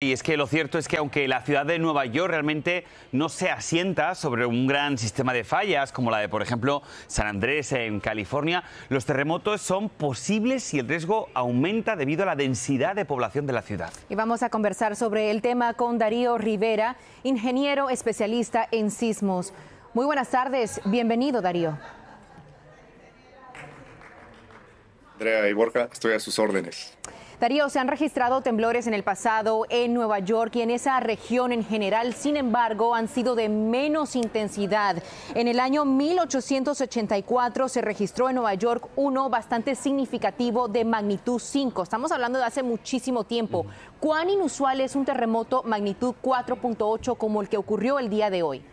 Y es que lo cierto es que aunque la ciudad de Nueva York realmente no se asienta sobre un gran sistema de fallas como la de, por ejemplo, San Andrés en California, los terremotos son posibles y el riesgo aumenta debido a la densidad de población de la ciudad. Y vamos a conversar sobre el tema con Darío Rivera, ingeniero especialista en sismos. Muy buenas tardes, bienvenido Darío. Andrea y estoy a sus órdenes. Darío, se han registrado temblores en el pasado en Nueva York y en esa región en general, sin embargo, han sido de menos intensidad. En el año 1884 se registró en Nueva York uno bastante significativo de magnitud 5. Estamos hablando de hace muchísimo tiempo. ¿Cuán inusual es un terremoto magnitud 4.8 como el que ocurrió el día de hoy?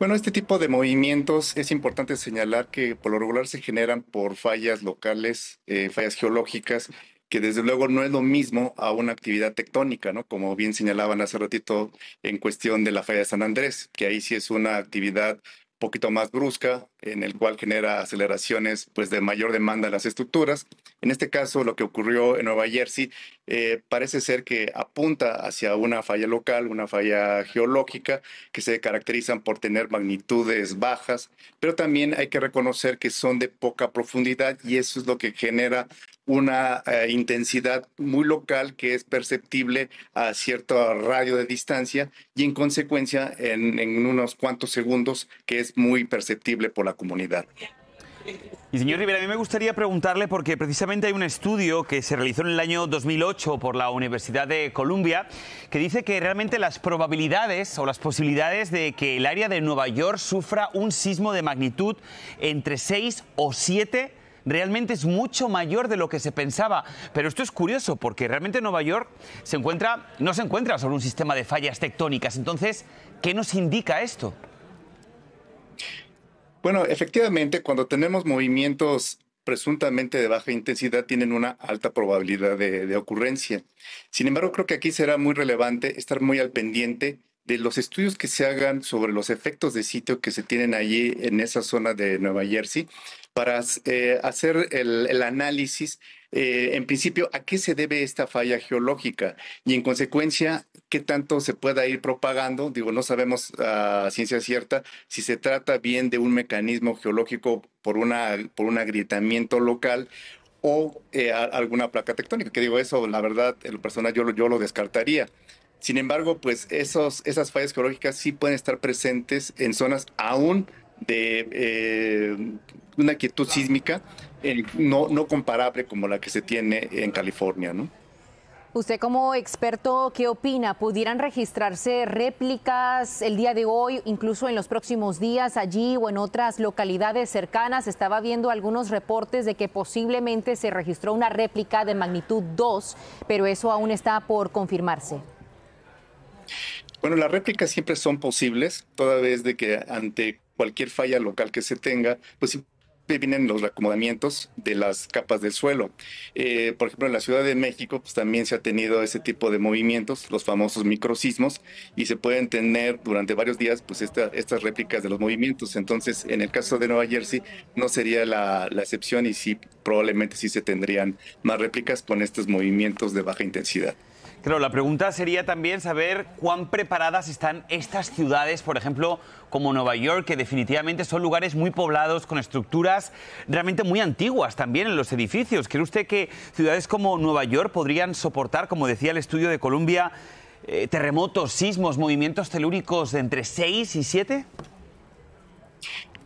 Bueno, este tipo de movimientos es importante señalar que por lo regular se generan por fallas locales, eh, fallas geológicas, que desde luego no es lo mismo a una actividad tectónica, ¿no? Como bien señalaban hace ratito en cuestión de la falla de San Andrés, que ahí sí es una actividad poquito más brusca, en el cual genera aceleraciones pues de mayor demanda a las estructuras. En este caso, lo que ocurrió en Nueva Jersey eh, parece ser que apunta hacia una falla local, una falla geológica, que se caracterizan por tener magnitudes bajas, pero también hay que reconocer que son de poca profundidad y eso es lo que genera una eh, intensidad muy local que es perceptible a cierto radio de distancia y en consecuencia en, en unos cuantos segundos que es muy perceptible por la comunidad. Y señor Rivera, a mí me gustaría preguntarle porque precisamente hay un estudio que se realizó en el año 2008 por la Universidad de Columbia que dice que realmente las probabilidades o las posibilidades de que el área de Nueva York sufra un sismo de magnitud entre 6 o 7 realmente es mucho mayor de lo que se pensaba. Pero esto es curioso porque realmente Nueva York se encuentra, no se encuentra sobre un sistema de fallas tectónicas. Entonces, ¿qué nos indica esto? Bueno, efectivamente, cuando tenemos movimientos presuntamente de baja intensidad tienen una alta probabilidad de, ocurrencia. Sin embargo, creo que aquí será muy relevante estar muy al pendiente de los estudios que se hagan sobre los efectos de sitio que se tienen allí en esa zona de Nueva Jersey para eh, hacer el, análisis, eh, en principio, a qué se debe esta falla geológica y, en consecuencia, qué tanto se pueda ir propagando. Digo, no sabemos a ah, ciencia cierta si se trata bien de un mecanismo geológico por, una, por un agrietamiento local o eh, alguna placa tectónica. Que digo, eso la verdad, el personal yo, yo lo descartaría. Sin embargo, pues esos, esas fallas geológicas sí pueden estar presentes en zonas aún de eh, una quietud sísmica eh, no, no comparable como la que se tiene en California, ¿no? Usted como experto, ¿qué opina? ¿Pudieran registrarse réplicas el día de hoy, incluso en los próximos días allí o en otras localidades cercanas? Estaba viendo algunos reportes de que posiblemente se registró una réplica de magnitud 2, pero eso aún está por confirmarse. Bueno, las réplicas siempre son posibles, toda vez de que ante cualquier falla local que se tenga, pues vienen los acomodamientos de las capas del suelo. Eh, por ejemplo, en la Ciudad de México pues, también se ha tenido ese tipo de movimientos, los famosos microsismos, y se pueden tener durante varios días pues, estas réplicas de los movimientos. Entonces, en el caso de Nueva Jersey no sería la, la excepción y sí, probablemente sí se tendrían más réplicas con estos movimientos de baja intensidad. Claro, la pregunta sería también saber cuán preparadas están estas ciudades, por ejemplo, como Nueva York, que definitivamente son lugares muy poblados, con estructuras realmente muy antiguas también en los edificios. ¿Cree usted que ciudades como Nueva York podrían soportar, como decía el estudio de Columbia, eh, terremotos, sismos, movimientos telúricos de entre 6 y 7?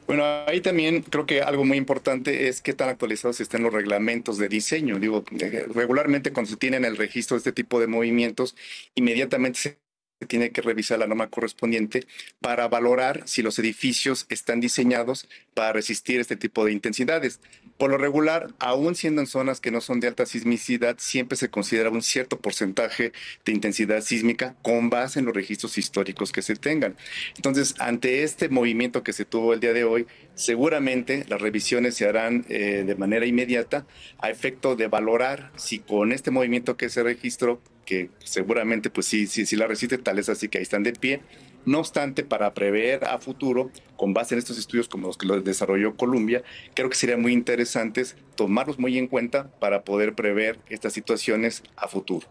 Bueno, ahí también creo que algo muy importante es qué tan actualizados estén los reglamentos de diseño. Digo, eh, regularmente cuando se tienen el registro de este tipo de movimientos, inmediatamente se tiene que revisar la norma correspondiente para valorar si los edificios están diseñados para resistir este tipo de intensidades. Por lo regular, aún siendo en zonas que no son de alta sismicidad, siempre se considera un cierto porcentaje de intensidad sísmica con base en los registros históricos que se tengan. Entonces, ante este movimiento que se tuvo el día de hoy, seguramente las revisiones se harán eh, de manera inmediata a efecto de valorar si con este movimiento que se registró, que seguramente pues sí, sí, sí la resiste, tal es así que ahí están de pie, no obstante, para prever a futuro, con base en estos estudios como los que los desarrolló Colombia, creo que sería muy interesante tomarlos muy en cuenta para poder prever estas situaciones a futuro.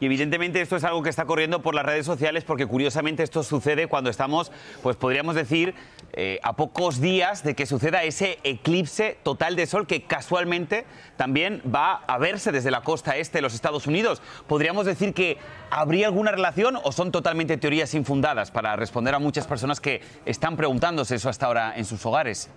Y evidentemente esto es algo que está corriendo por las redes sociales porque curiosamente esto sucede cuando estamos, pues podríamos decir, eh, a pocos días de que suceda ese eclipse total de sol que casualmente también va a verse desde la costa este de los Estados Unidos. ¿Podríamos decir que habría alguna relación o son totalmente teorías infundadas para responder a muchas personas que están preguntándose eso hasta ahora en sus hogares?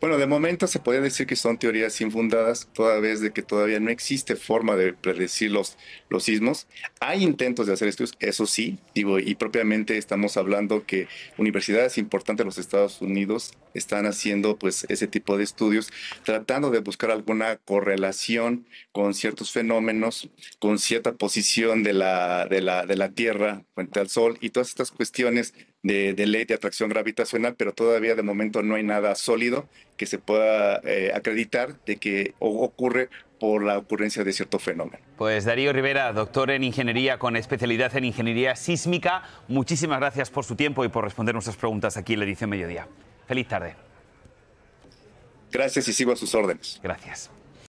Bueno, de momento se podría decir que son teorías infundadas, toda vez de que todavía no existe forma de predecir los, los sismos. Hay intentos de hacer estudios, eso sí, digo, y propiamente estamos hablando que universidades importantes de los Estados Unidos están haciendo pues ese tipo de estudios, tratando de buscar alguna correlación con ciertos fenómenos, con cierta posición de la, de la, de la Tierra frente al Sol y todas estas cuestiones de, ley de atracción gravitacional, pero todavía de momento no hay nada sólido que se pueda eh, acreditar de que ocurre por la ocurrencia de cierto fenómeno. Pues Darío Rivera, doctor en ingeniería con especialidad en ingeniería sísmica, muchísimas gracias por su tiempo y por responder nuestras preguntas aquí en la edición Mediodía. Feliz tarde. Gracias y sigo a sus órdenes. Gracias.